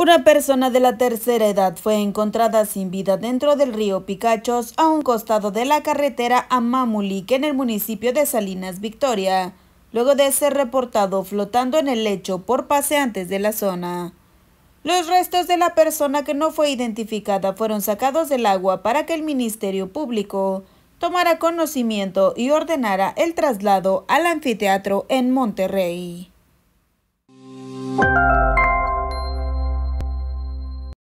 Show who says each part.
Speaker 1: Una persona de la tercera edad fue encontrada sin vida dentro del río Picachos a un costado de la carretera que en el municipio de Salinas, Victoria, luego de ser reportado flotando en el lecho por paseantes de la zona. Los restos de la persona que no fue identificada fueron sacados del agua para que el Ministerio Público tomara conocimiento y ordenara el traslado al
Speaker 2: anfiteatro en Monterrey.